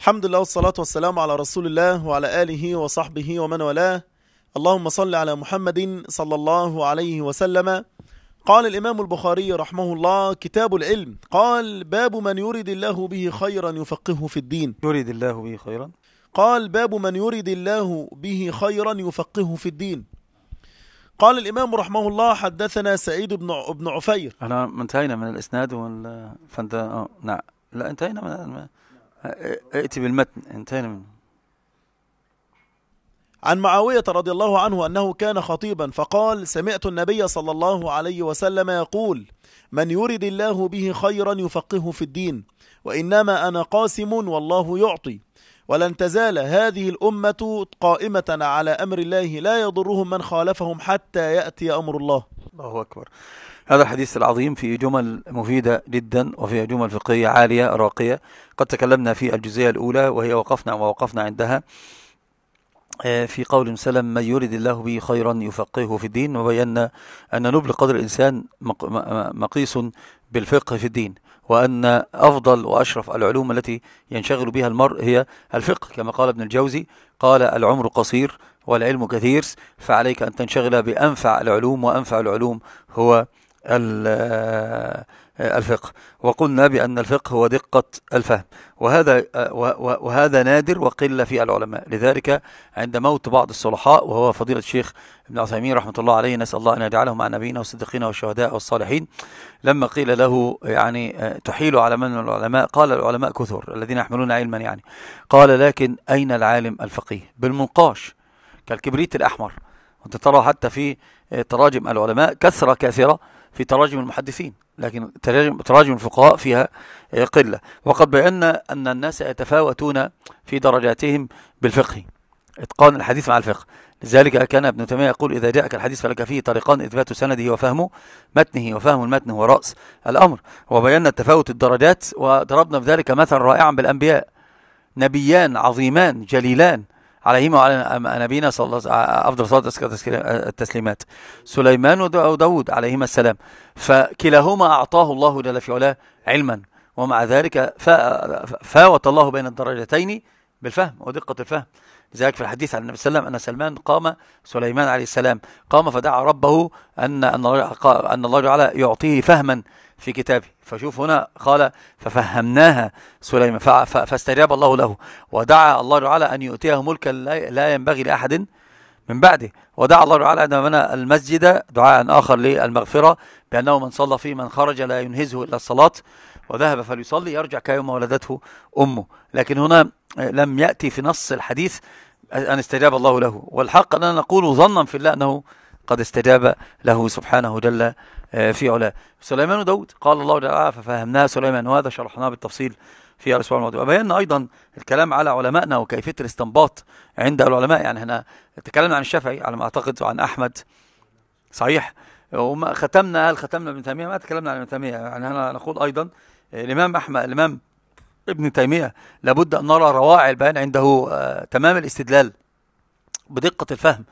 الحمد لله والصلاة والسلام على رسول الله وعلى آله وصحبه ومن والاه اللهم صل على محمد صلى الله عليه وسلم قال الإمام البخاري رحمه الله كتاب العلم قال باب من يريد الله به خيرا يفقهه في الدين يريد الله به خيرا قال باب من يريد الله به خيرا يفقهه في الدين قال الإمام رحمه الله حدثنا سعيد بن بن عفير أنا انتهينا من الإسناد وال... فأنت أوه. نعم لا انتهينا من ائتي بالمتن انتهينا منه عن معاوية رضي الله عنه أنه كان خطيبا فقال سمعت النبي صلى الله عليه وسلم يقول من يرد الله به خيرا يفقهه في الدين وإنما أنا قاسم والله يعطي ولن تزال هذه الأمة قائمة على أمر الله لا يضرهم من خالفهم حتى يأتي أمر الله الله أكبر هذا الحديث العظيم فيه جمل مفيدة جدا وفيه جمل فقهية عالية راقية قد تكلمنا في الجزئية الأولى وهي وقفنا ووقفنا عندها آه، في قول سلم من يرد الله به خيرا يفقهه في الدين وبينا أن نبل قدر الإنسان مقيس بالفقه في الدين وأن أفضل وأشرف العلوم التي ينشغل بها المرء هي الفقه كما قال ابن الجوزي قال العمر قصير والعلم كثير فعليك أن تنشغل بأنفع العلوم وأنفع العلوم هو الفقه وقلنا بأن الفقه هو دقة الفهم وهذا, وهذا نادر وقل في العلماء لذلك عند موت بعض الصلحاء وهو فضيلة الشيخ ابن عثيمين رحمة الله عليه نسأل الله أن يجعله مع نبينا والصديقين والشهداء والصالحين لما قيل له يعني تحيل على من من العلماء قال العلماء كثر الذين يحملون علما يعني قال لكن أين العالم الفقيه بالمنقاش كالكبريت الأحمر وانت ترى حتى في تراجم العلماء كثرة كثيرة في تراجم المحدثين لكن تراجم الفقهاء فيها آه، قلة وقد بينا أن الناس يتفاوتون في درجاتهم بالفقه إتقان الحديث مع الفقه لذلك كان ابن تيمية يقول إذا جاءك الحديث فلك فيه طريقان إثبات سنده وفهمه متنه وفهم المتن هو رأس الأمر وبينا تفاوت الدرجات وضربنا بذلك مثلا رائعا بالأنبياء نبيان عظيمان جليلان عليهما وعلى نبينا صلى الله افضل صلاه التسليمات سليمان وداود عليهما السلام فكلاهما اعطاه الله جل في علاه علما ومع ذلك فاوت الله بين الدرجتين بالفهم ودقه الفهم لذلك في الحديث عن النبي صلى الله عليه وسلم ان سلمان قام سليمان عليه السلام قام فدعا ربه ان ان الله جعل يعطيه فهما في كتابه فشوف هنا قال ففهمناها سليمان فاستجاب الله له ودعا الله تعالى أن يؤتيه ملكا لا ينبغي لأحد من بعده ودعا الله تعالى أن بنى المسجد دعاء آخر للمغفرة بأنه من صلى فيه من خرج لا ينهزه إلا الصلاة وذهب فليصلي يرجع كيوم ولدته أمه لكن هنا لم يأتي في نص الحديث أن استجاب الله له والحق أننا نقول ظنا في الله أنه قد استجاب له سبحانه جل آه، في علاه سليمان داود قال الله تعالى ففهمناه سليمان وهذا شرحناه بالتفصيل في الاسبوع الماضي وبينا ايضا الكلام على علمائنا وكيفيه الاستنباط عند العلماء يعني احنا تكلمنا عن الشافعي على ما اعتقد وعن احمد صحيح وما ختمنا هل ختمنا ابن تيميه ما تكلمنا عن ابن تيميه يعني هنا نقول ايضا الامام احمد الامام ابن تيميه لابد ان نرى رواعي البيان عنده آه، تمام الاستدلال بدقه الفهم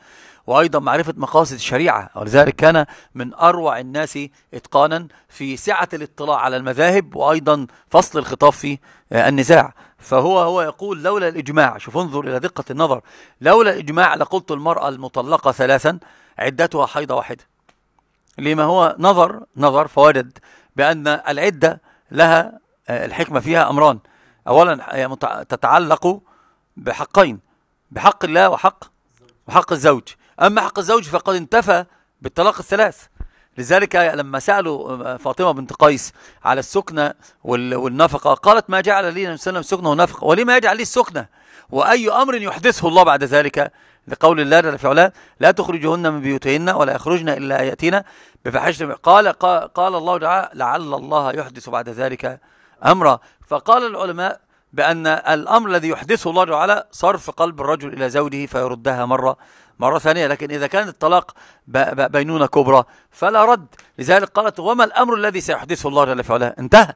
وأيضا معرفة مقاصد الشريعة ولذلك كان من أروع الناس إتقانا في سعة الاطلاع على المذاهب وأيضا فصل الخطاب في آه، النزاع فهو هو يقول لولا الإجماع شوف انظر إلى دقة النظر لولا الإجماع لقلت المرأة المطلقة ثلاثا عدتها حيضة واحدة لما هو نظر نظر فوجد بأن العدة لها آه، الحكمة فيها أمران أولا تتعلق بحقين بحق الله وحق وحق الزوج أما حق الزوج فقد انتفى بالطلاق الثلاث لذلك لما سألوا فاطمة بنت قيس على السكنة والنفقة قالت ما جعل لي النبي وسلم سكنة ونفقة ولما يجعل لي السكنة وأي أمر يحدثه الله بعد ذلك لقول الله جل في علاه لا تخرجهن من بيوتهن ولا يخرجن إلا يأتينا بفحش قال, قال قال الله تعالى لعل الله يحدث بعد ذلك أمرا فقال العلماء بأن الأمر الذي يحدثه الله تعالى صرف قلب الرجل إلى زوجه فيردها مرة مرة ثانية لكن إذا كان الطلاق بينونة كبرى فلا رد لذلك قالت وما الأمر الذي سيحدثه الله جل في علاه انتهى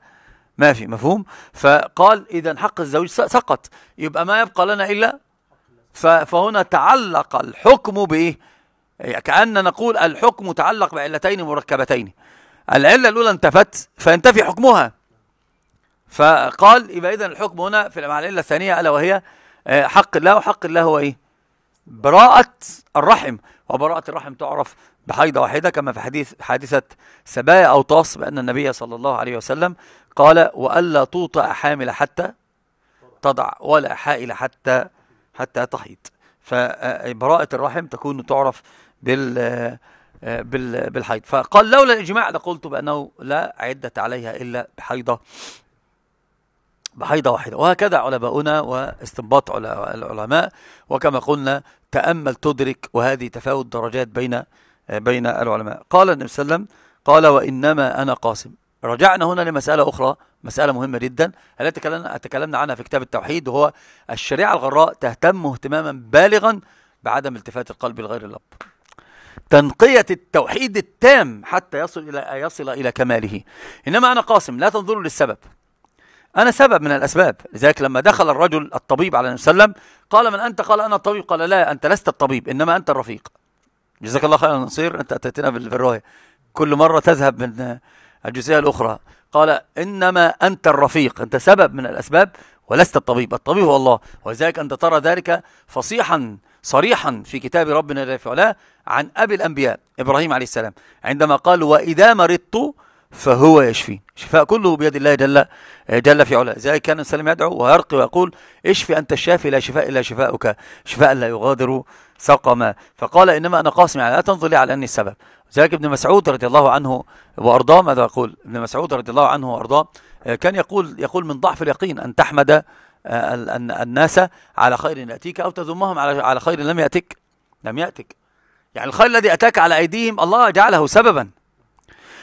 ما في مفهوم فقال إذا حق الزوج سقط يبقى ما يبقى لنا إلا فهنا تعلق الحكم بإيه يعني كأننا نقول الحكم تعلق بعلتين مركبتين العلة الأولى انتفت فينتفي حكمها فقال يبقى إذا الحكم هنا في العلة الثانية ألا وهي آه، حق الله وحق الله هو إيه براءة الرحم وبراءة الرحم تعرف بحيضة واحدة كما في حديث حادثة سبايا أو طاس بأن النبي صلى الله عليه وسلم قال وألا توطأ حامل حتى تضع ولا حائل حتى حتى تحيض فبراءة آه، آه، الرحم تكون تعرف آه، بال بالحيض فقال لولا الإجماع لقلت بأنه لا عدة عليها إلا بحيضة بحيضة واحدة وهكذا علماؤنا واستنباط العلماء وكما قلنا تأمل تدرك وهذه تفاوت درجات بين بين العلماء قال النبي صلى الله عليه وسلم قال وإنما أنا قاسم رجعنا هنا لمسألة أخرى مسألة مهمة جدا التي تكلمنا عنها في كتاب التوحيد وهو الشريعة الغراء تهتم اهتماما بالغا بعدم التفات القلب لغير الله تنقية التوحيد التام حتى يصل إلى يصل إلى كماله إنما أنا قاسم لا تنظروا للسبب أنا سبب من الأسباب لذلك لما دخل الرجل الطبيب على وسلم قال من أنت قال أنا الطبيب قال لا أنت لست الطبيب إنما أنت الرفيق جزاك الله خيرا نصير أنت أتيتنا بالرواية كل مرة تذهب من الجزئية الأخرى قال إنما أنت الرفيق أنت سبب من الأسباب ولست الطبيب الطبيب هو الله ولذلك أنت ترى ذلك فصيحا صريحا في كتاب ربنا لا عن أبي الأنبياء إبراهيم عليه السلام عندما قال وإذا مرضت فهو يشفي شفاء كله بيد الله جل جل في علاه ذلك كان وسلم يدعو ويرقي ويقول اشفي انت الشافي لا شفاء الا شفاؤك شفاء لا يغادر سقما فقال انما انا قاسم يعني لا تنظر لي على اني السبب ذلك ابن مسعود رضي الله عنه وارضاه ماذا يقول ابن مسعود رضي الله عنه وارضاه كان يقول يقول من ضعف اليقين ان تحمد آه، الناس على خير ياتيك او تذمهم على على خير لم ياتك لم ياتك يعني الخير الذي اتاك على ايديهم الله جعله سببا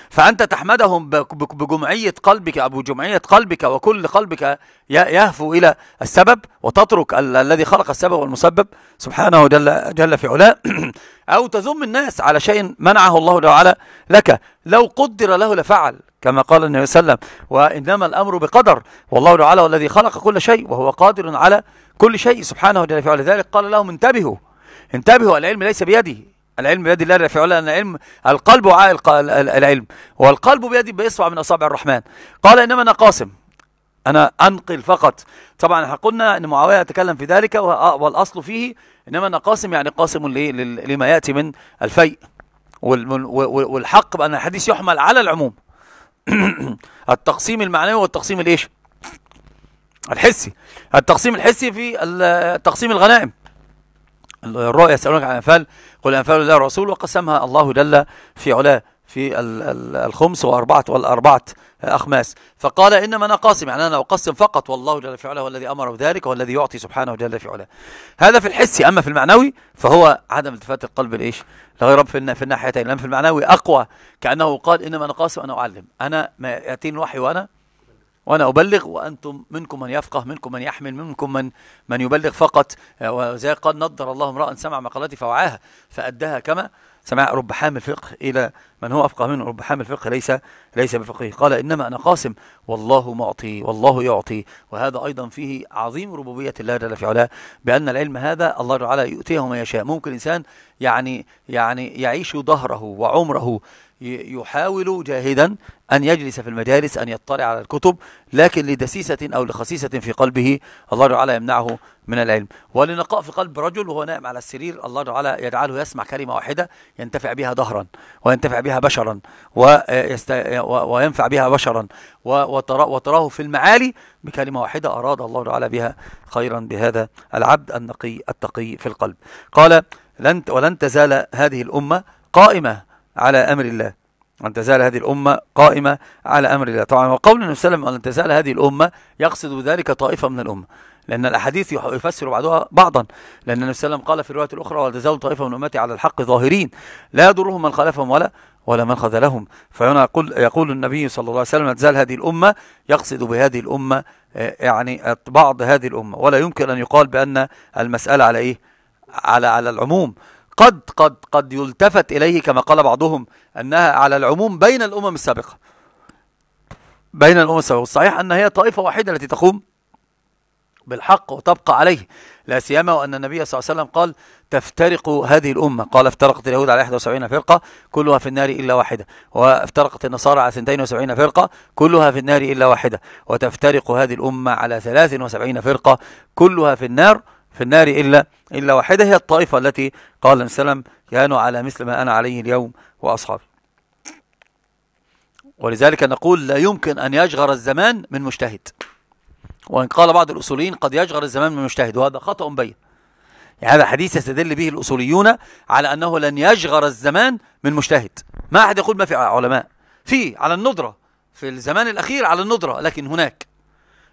فأنت تحمدهم بجمعية قلبك أبو جمعية قلبك وكل قلبك يهفو إلى السبب وتترك ال الذي خلق السبب والمسبب سبحانه جل, جل في علاه أو تذم الناس على شيء منعه الله تعالى لك لو قدر له لفعل كما قال النبي صلى الله عليه وسلم وإنما الأمر بقدر والله تعالى الذي خلق كل شيء وهو قادر على كل شيء سبحانه جل في علاه لذلك قال لهم انتبهوا انتبهوا العلم ليس بيدي العلم بيد الله علا لأن علم القلب وعاء العلم والقلب بيد بإصبع من أصابع الرحمن قال إنما أنا قاسم أنا أنقل فقط طبعا احنا قلنا أن معاوية تكلم في ذلك آه، والأصل فيه إنما أنا قاسم يعني قاسم لما يأتي من الفيء والحق بأن الحديث يحمل على العموم التقسيم المعنوي والتقسيم الإيش الحسي التقسيم الحسي في تقسيم الغنائم الرؤيا يسألونك عن الأنفال قل الأنفال لله الرسول وقسمها الله جل في علاه في الخمس وأربعة والأربعة أخماس فقال إنما أنا قاسم يعني أنا أقسم فقط والله جل في علاه هو الذي أمر بذلك هو الذي يعطي سبحانه جل في علاه هذا في الحسي أما في المعنوي فهو عدم التفات القلب لإيش لغير رب في, في الناحيتين لأن في المعنوي أقوى كأنه قال إنما أنا قاسم أنا أعلم أنا ما يأتيني الوحي وأنا وأنا أبلغ وأنتم منكم من يفقه منكم من يحمل منكم من من يبلغ فقط وزي قال نضر الله امرأ سمع مقالتي فوعاها فأدها كما سمع رب حامل فقه إلى من هو أفقه منه رب حامل فقه ليس ليس بفقه قال إنما أنا قاسم والله معطي والله يعطي وهذا أيضا فيه عظيم ربوبية الله جل في علاه بأن العلم هذا الله تعالى يؤتيه ما يشاء ممكن إنسان يعني يعني يعيش ظهره وعمره يحاول جاهدا أن يجلس في المجالس أن يطلع على الكتب لكن لدسيسة أو لخسيسة في قلبه الله تعالى يمنعه من العلم ولنقاء في قلب رجل وهو نائم على السرير الله تعالى يجعله يسمع كلمة واحدة ينتفع بها ظهرا وينتفع بها بشرا ويست... وينفع بها بشرا وتراه في المعالي بكلمة واحدة أراد الله تعالى بها خيرا بهذا العبد النقي التقي في القلب قال لن ولن تزال هذه الأمة قائمة على أمر الله أن تزال هذه الأمة قائمة على أمر الله طبعا وقول النبي صلى الله عليه وسلم أن تزال هذه الأمة يقصد بذلك طائفة من الأمة لأن الأحاديث يفسر بعضها بعضا لأن النبي صلى الله عليه وسلم قال في الرواية الأخرى ولا تزال طائفة من أمتي على الحق ظاهرين لا يضرهم من خالفهم ولا ولا من خذلهم فهنا يقول, يقول النبي صلى الله عليه وسلم تزال هذه الأمة يقصد بهذه الأمة آه، يعني بعض هذه الأمة ولا يمكن أن يقال بأن المسألة على إيه على على العموم قد قد قد يلتفت إليه كما قال بعضهم أنها على العموم بين الأمم السابقة بين الأمم السابقة والصحيح أن هي طائفة واحدة التي تقوم بالحق وتبقى عليه لا سيما وأن النبي صلى الله عليه وسلم قال تفترق هذه الأمة قال افترقت اليهود على 71 فرقة كلها في النار إلا واحدة وافترقت النصارى على 72 فرقة كلها في النار إلا واحدة وتفترق هذه الأمة على 73 فرقة كلها في النار في النار إلا, إلا واحدة هي الطائفة التي قال وسلم كانوا على مثل ما أنا عليه اليوم وأصحابي ولذلك نقول لا يمكن أن يجغر الزمان من مجتهد وإن قال بعض الأصوليين قد يجغر الزمان من مجتهد وهذا خطأ بين يعني هذا حديث يستدل به الأصوليون على أنه لن يجغر الزمان من مجتهد ما أحد يقول ما في علماء في على الندرة في الزمان الأخير على الندرة لكن هناك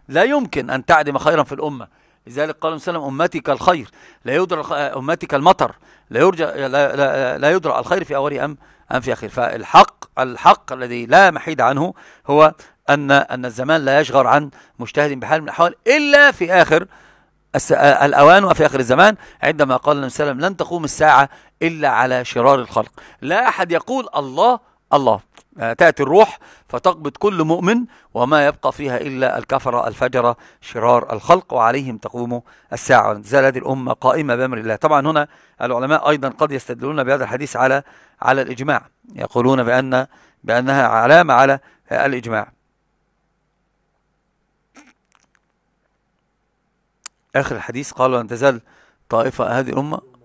لا يمكن أن تعدم خيرا في الأمة لذلك قال النبي صلى الله عليه وسلم امتك الخير لا يدرى آه، امتك المطر لا يرجى لا, لا, لا يدرى الخير في اوله ام ام في اخره فالحق الحق الذي لا محيد عنه هو ان ان الزمان لا يشغر عن مجتهد بحال من الاحوال الا في اخر آه، الأوان وفي آخر الزمان عندما قال النبي صلى الله عليه وسلم لن تقوم الساعة إلا على شرار الخلق لا أحد يقول الله الله آه، تأتي الروح فتقبض كل مؤمن وما يبقى فيها إلا الكفرة الفجرة شرار الخلق وعليهم تقوم الساعة تزال هذه الأمة قائمة بأمر الله طبعا هنا العلماء أيضا قد يستدلون بهذا الحديث على على الإجماع يقولون بأن بأنها علامة على الإجماع آخر الحديث قال لن تزال طائفة هذه الأمة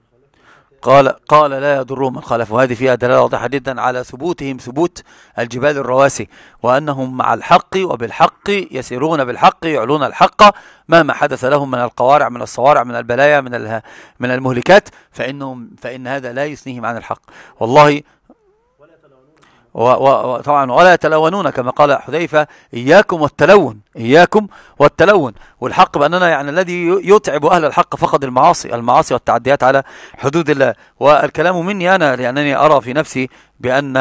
قال قال لا يضر من خالف وهذه فيها دلاله واضحه جدا على ثبوتهم ثبوت الجبال الرواسي وانهم مع الحق وبالحق يسيرون بالحق يعلون الحق مهما حدث لهم من القوارع من الصوارع من البلايا من من المهلكات فانهم فان هذا لا يثنيهم عن الحق والله وطبعا ولا يتلونون كما قال حذيفة إياكم والتلون إياكم والتلون والحق بأننا يعني الذي يتعب أهل الحق فقد المعاصي المعاصي والتعديات على حدود الله والكلام مني أنا لأنني أرى في نفسي بأن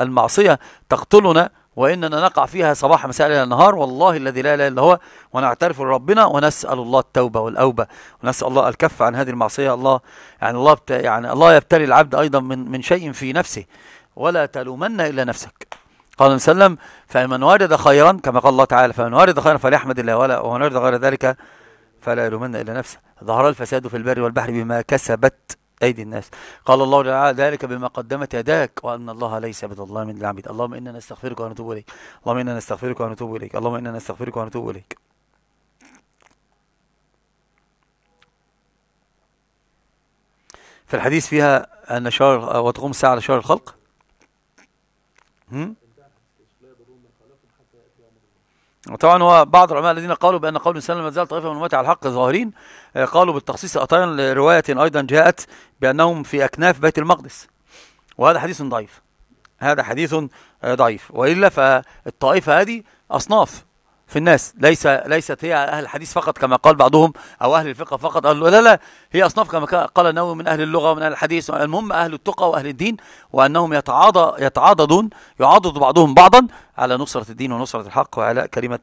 المعصية تقتلنا وإننا نقع فيها صباح مساء إلى النهار والله الذي لا إله إلا هو ونعترف لربنا ونسأل الله التوبة والأوبة ونسأل الله الكف عن هذه المعصية الله يعني الله يعني الله يبتلي العبد أيضا من من شيء في نفسه ولا تلومن إلا نفسك قال صلى الله عليه وسلم فمن وجد خيرا كما قال الله تعالى فمن وجد خيرا فليحمد الله ولا ومن وجد غير ذلك فلا يلومن إلا نفسه ظهر الفساد في البر والبحر بما كسبت أيدي الناس قال الله تعالى ذلك بما قدمت يداك وأن الله ليس بظلام للعبيد اللهم إنا نستغفرك ونتوب إليك اللهم إنا نستغفرك ونتوب إليك اللهم إنا نستغفرك ونتوب إليك في الحديث فيها أن شهر وتقوم الساعة على شهر الخلق وطبعا هو بعض العلماء الذين قالوا بان قول الانسان ما زال طائفه من امتي على الحق ظاهرين آه، قالوا بالتخصيص أطيرا لروايه ايضا جاءت بانهم في اكناف بيت المقدس وهذا حديث ضعيف هذا حديث آه، ضعيف والا فالطائفه هذه اصناف في الناس ليس ليست هي اهل الحديث فقط كما قال بعضهم او اهل الفقه فقط قالوا لا لا هي اصناف كما قال النووي من اهل اللغه ومن اهل الحديث المهم اهل التقى واهل الدين وانهم يتعاضى يتعاضدون يعاضد بعضهم بعضا على نصره الدين ونصره الحق وعلى كلمه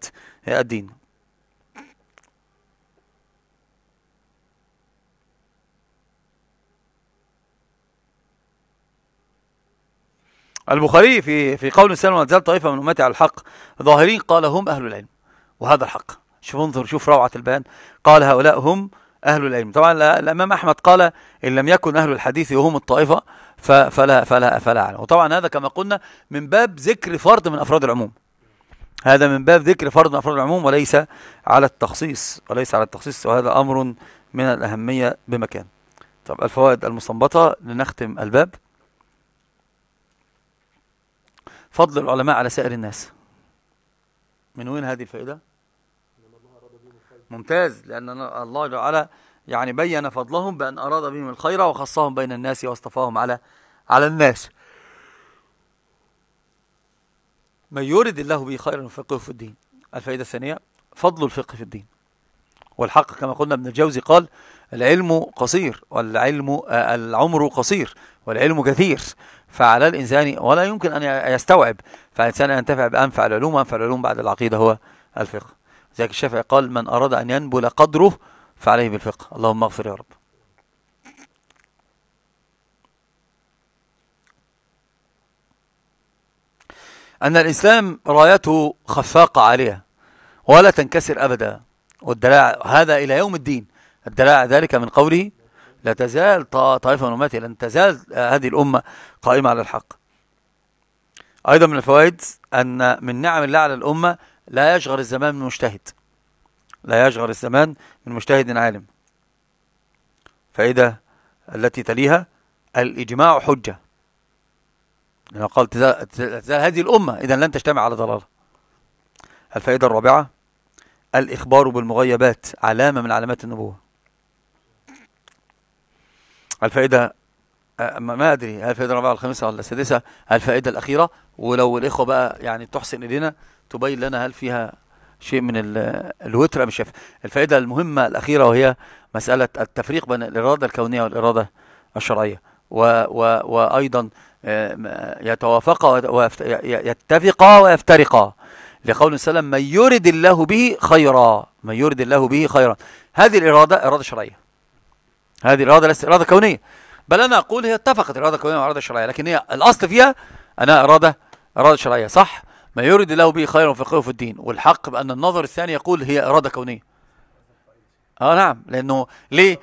الدين البخاري في في قول سلمة زال طائفة من أمتي على الحق ظاهرين قال هم أهل العلم وهذا الحق شوف انظر شوف روعة البيان قال هؤلاء هم أهل العلم طبعا الإمام أحمد قال إن لم يكن أهل الحديث وهم الطائفة فلا فلا فلا, أعلم وطبعا هذا كما قلنا من باب ذكر فرد من أفراد العموم هذا من باب ذكر فرد من أفراد العموم وليس على التخصيص وليس على التخصيص وهذا أمر من الأهمية بمكان طب الفوائد المستنبطة لنختم الباب فضل العلماء على سائر الناس من وين هذه الفائدة؟ ممتاز لأن الله جل وعلا يعني بين فضلهم بأن أراد بهم الخير وخصهم بين الناس واصطفاهم على على الناس من يرد الله به خيرا يفقهه في الدين الفائدة الثانية فضل الفقه في الدين والحق كما قلنا ابن الجوزي قال العلم قصير والعلم آه، العمر قصير والعلم كثير فعلى الإنسان ولا يمكن أن يستوعب فالإنسان ينتفع بأنفع العلوم وأنفع العلوم بعد العقيدة هو الفقه لذلك الشافعي قال من أراد أن ينبل قدره فعليه بالفقه اللهم اغفر يا رب أن الإسلام رايته خفاقة عالية ولا تنكسر أبدا والدلاع هذا إلى يوم الدين الدلاع ذلك من قوله لا تزال طائفة من أمتي لن تزال هذه الأمة قائمة على الحق أيضا من الفوائد أن من نعم الله على الأمة لا يشغل الزمان من مجتهد لا يشغل الزمان من مجتهد عالم فإذا التي تليها الإجماع حجة لأنه قال تزال هذه الأمة إذا لن تجتمع على ضلالة الفائدة الرابعة الإخبار بالمغيبات علامة من علامات النبوة الفائدة ما أدري هل الفائدة الرابعة الخامسة ولا السادسة الفائدة الأخيرة ولو الإخوة بقى يعني تحسن إلينا تبين لنا هل فيها شيء من الوتر ام شايف الفائده المهمه الاخيره وهي مساله التفريق بين الاراده الكونيه والاراده الشرعيه و و وايضا آه، يتوافقا ويتفقا يتفقا ويفترقا لقول صلى الله عليه وسلم من يرد الله به خيرا من يرد الله به خيرا هذه الاراده اراده شرعيه هذه الاراده ليست اراده كونيه بل انا اقول هي اتفقت اراده كونيه واراده شرعيه لكن هي الاصل فيها انا اراده اراده شرعيه صح ما يريد الله به خيرا فقهه في الدين والحق بأن النظر الثاني يقول هي إرادة كونية اه نعم لأنه ليه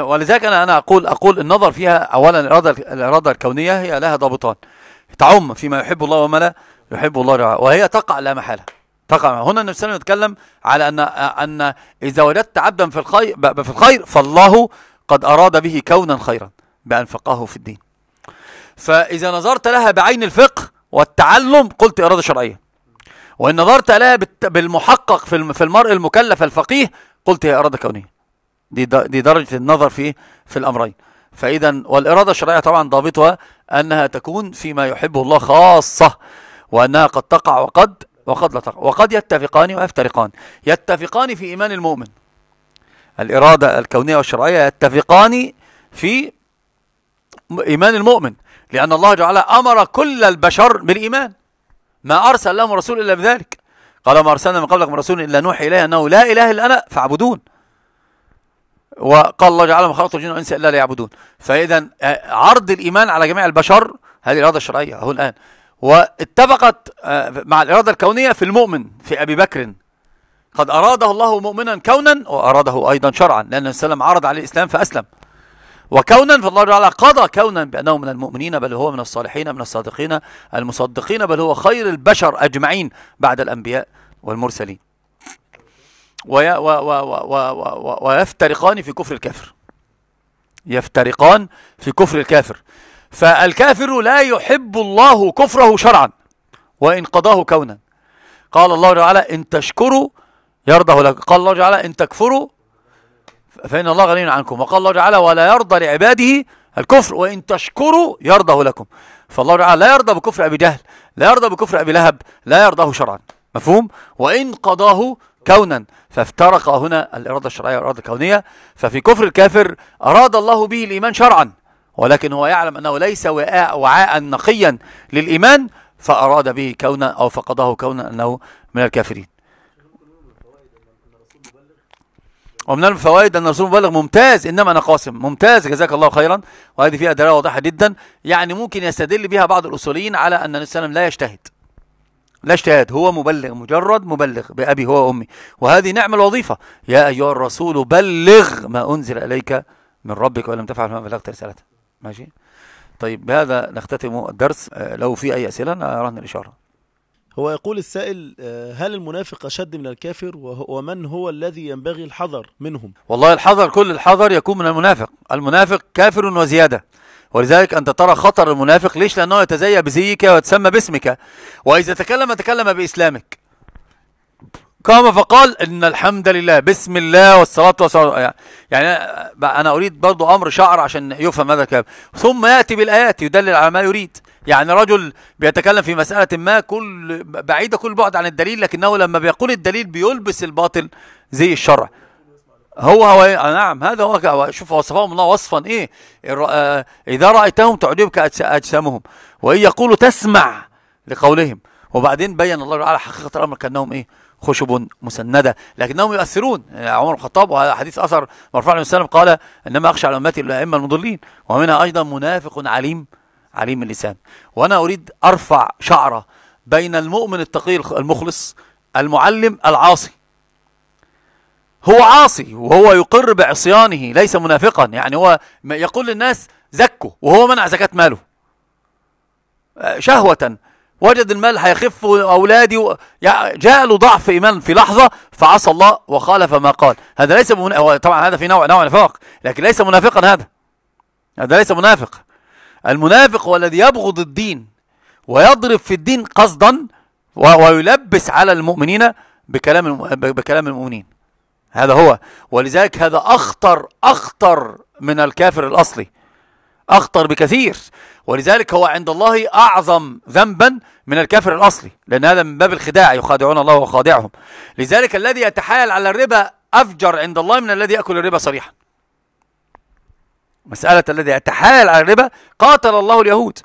ولذلك أنا أنا أقول أقول النظر فيها أولا الإرادة الإرادة الكونية هي لها ضابطان تعم فيما يحب الله وما لا يحب الله رعاه وهي تقع لا محالة تقع هنا النبي صلى يتكلم على أن أن إذا وجدت عبدا في الخير في الخير فالله قد أراد به كونا خيرا بأن فقهه في الدين فإذا نظرت لها بعين الفقه والتعلم قلت إرادة شرعية وإن نظرت لها بالمحقق في المرء المكلف الفقيه قلت هي إرادة كونية دي دي درجة النظر في في الأمرين فإذا والإرادة الشرعية طبعا ضابطها أنها تكون فيما يحبه الله خاصة وأنها قد تقع وقد وقد لا تقع وقد يتفقان ويفترقان يتفقان في إيمان المؤمن الإرادة الكونية والشرعية يتفقان في إيمان المؤمن لأن الله تعالى أمر كل البشر بالإيمان ما أرسل لهم رسول إلا بذلك قال ما أرسلنا من قبلك من رسول إلا نوحي إليه أنه لا إله إلا أنا فاعبدون وقال الله تعالى ما خلقت الجن والإنس إلا ليعبدون فإذا آه، عرض الإيمان على جميع البشر هذه الإرادة الشرعية أهو الآن واتفقت آه، مع الإرادة الكونية في المؤمن في أبي بكر قد أراده الله مؤمنا كونا وأراده أيضا شرعا لأن السلام عرض عليه الإسلام فأسلم وكونا فالله تعالى قضى كونا بأنه من المؤمنين بل هو من الصالحين من الصادقين المصدقين بل هو خير البشر أجمعين بعد الأنبياء والمرسلين وي و و و ويفترقان في كفر الكافر يفترقان في كفر الكافر فالكافر لا يحب الله كفره شرعا وإن قضاه كونا قال الله تعالى إن تشكروا يرضه لك قال الله تعالى إن تكفروا فإن الله غني عنكم وقال الله تعالى ولا يرضى لعباده الكفر وإن تشكروا يرضه لكم فالله تعالى لا يرضى بكفر أبي جهل لا يرضى بكفر أبي لهب لا يرضاه شرعا مفهوم وإن قضاه كونا فافترق هنا الإرادة الشرعية والإرادة الكونية ففي كفر الكافر أراد الله به الإيمان شرعا ولكن هو يعلم أنه ليس وعاء, وعاء نقيا للإيمان فأراد به كونا أو فقضاه كونا أنه من الكافرين ومن الفوائد أن الرسول مبلغ ممتاز إنما أنا قاسم ممتاز جزاك الله خيرا وهذه فيها دلالة واضحة جدا يعني ممكن يستدل بها بعض الأصوليين على أن النبي صلى الله عليه وسلم لا يجتهد لا اجتهاد هو مبلغ مجرد مبلغ بأبي هو وأمي وهذه نعم الوظيفة يا أيها الرسول بلغ ما أنزل إليك من ربك ولم تفعل ما بلغت رسالته ماشي طيب بهذا نختتم الدرس لو في أي أسئلة أراهن الإشارة هو يقول السائل آه، هل المنافق أشد من الكافر ومن هو الذي ينبغي الحذر منهم والله الحذر كل الحذر يكون من المنافق المنافق كافر وزيادة ولذلك أنت ترى خطر المنافق ليش لأنه يتزيى بزيك ويتسمى باسمك وإذا تكلم تكلم بإسلامك قام فقال إن الحمد لله بسم الله والصلاة والسلام يعني, يعني، آه، أنا أريد برضو أمر شعر عشان يفهم هذا الكلام ثم يأتي بالآيات يدلل على ما يريد يعني رجل بيتكلم في مسألة ما كل بعيدة كل بعد عن الدليل لكنه لما بيقول الدليل بيلبس الباطل زي الشرع هو هو نعم هذا هو شوف وصفهم الله وصفا ايه آه، اذا رايتهم تعجبك اجسامهم وان يقولوا تسمع لقولهم وبعدين بين الله تعالى حقيقه الامر كانهم ايه خشب مسنده لكنهم يؤثرون عمر الخطاب وهذا حديث اثر مرفوع عليه السلام قال انما اخشى على امتي الائمه المضلين ومنها ايضا منافق عليم عليم اللسان وانا اريد ارفع شعره بين المؤمن التقي المخلص المعلم العاصي هو عاصي وهو يقر بعصيانه ليس منافقا يعني هو يقول للناس زكوا وهو منع زكاة ماله شهوة وجد المال هيخف أولادي جاء له ضعف إيمان في لحظة فعصى الله وخالف ما قال هذا ليس طبعا هذا في نوع نوع نفاق لكن ليس منافقا هذا هذا ليس منافق المنافق هو الذي يبغض الدين ويضرب في الدين قصدا ويلبس على المؤمنين بكلام بكلام المؤمنين هذا هو ولذلك هذا اخطر اخطر من الكافر الاصلي اخطر بكثير ولذلك هو عند الله اعظم ذنبا من الكافر الاصلي لان هذا من باب الخداع يخادعون الله وخادعهم لذلك الذي يتحايل على الربا افجر عند الله من الذي ياكل الربا صريحا مسألة الذي يتحايل على الربا قاتل الله اليهود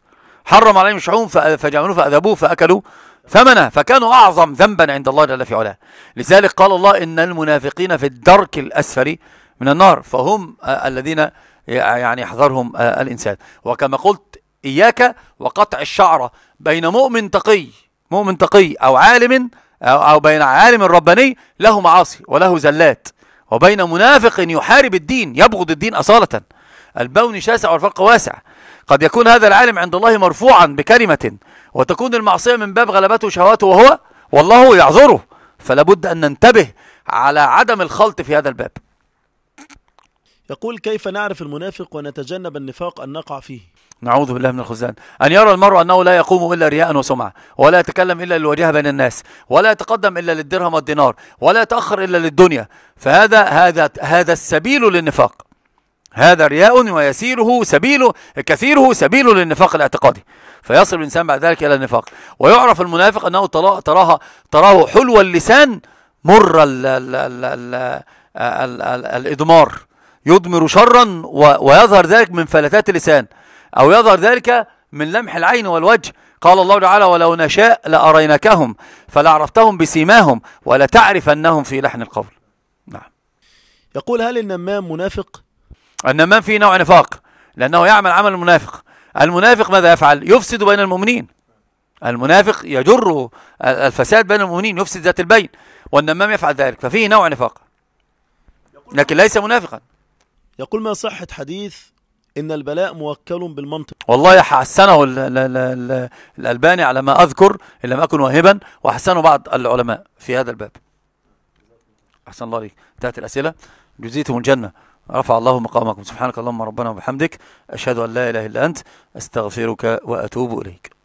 حرم عليهم شعوم فجعلوه فأذبوه فأكلوا ثمنه فكانوا أعظم ذنبا عند الله جل في علاه لذلك قال الله إن المنافقين في الدرك الأسفل من النار فهم الذين يعني يحذرهم الإنسان وكما قلت إياك وقطع الشعرة بين مؤمن تقي مؤمن تقي أو عالم أو بين عالم رباني له معاصي وله زلات وبين منافق يحارب الدين يبغض الدين أصالة البون شاسع والفرق واسع قد يكون هذا العالم عند الله مرفوعا بكلمة وتكون المعصية من باب غلبته شهواته وهو والله يعذره فلابد أن ننتبه على عدم الخلط في هذا الباب يقول كيف نعرف المنافق ونتجنب النفاق أن نقع فيه نعوذ بالله من الخزان أن يرى المرء أنه لا يقوم إلا رياء وسمعة ولا يتكلم إلا للوجهة بين الناس ولا يتقدم إلا للدرهم والدينار ولا يتأخر إلا للدنيا فهذا هذا هذا السبيل للنفاق هذا رياء ويسيره سبيله كثيره سبيل للنفاق الاعتقادي فيصل الإنسان بعد ذلك إلى النفاق ويعرف المنافق أنه تراها تراه حلو اللسان مر الإدمار يدمر شرا ويظهر ذلك من فلتات اللسان أو يظهر ذلك من لمح العين والوجه قال الله تعالى ولو نشاء لأريناكهم فلعرفتهم بسيماهم ولتعرفنهم في لحن القول نعم يقول هل النمام منافق النمام فيه نوع نفاق لأنه يعمل عمل المنافق المنافق ماذا يفعل يفسد بين المؤمنين المنافق يجر الفساد بين المؤمنين يفسد ذات البين والنمام يفعل ذلك ففيه نوع نفاق لكن ليس منافقا يقول ما صحة حديث إن البلاء موكل بالمنطق والله حسنه الألباني على ما أذكر إن لم أكن واهبا وحسنه بعض العلماء في هذا الباب أحسن الله لك انتهت الأسئلة جزيتهم الجنة رفع الله مقامكم سبحانك اللهم ربنا وبحمدك أشهد أن لا إله إلا أنت أستغفرك وأتوب إليك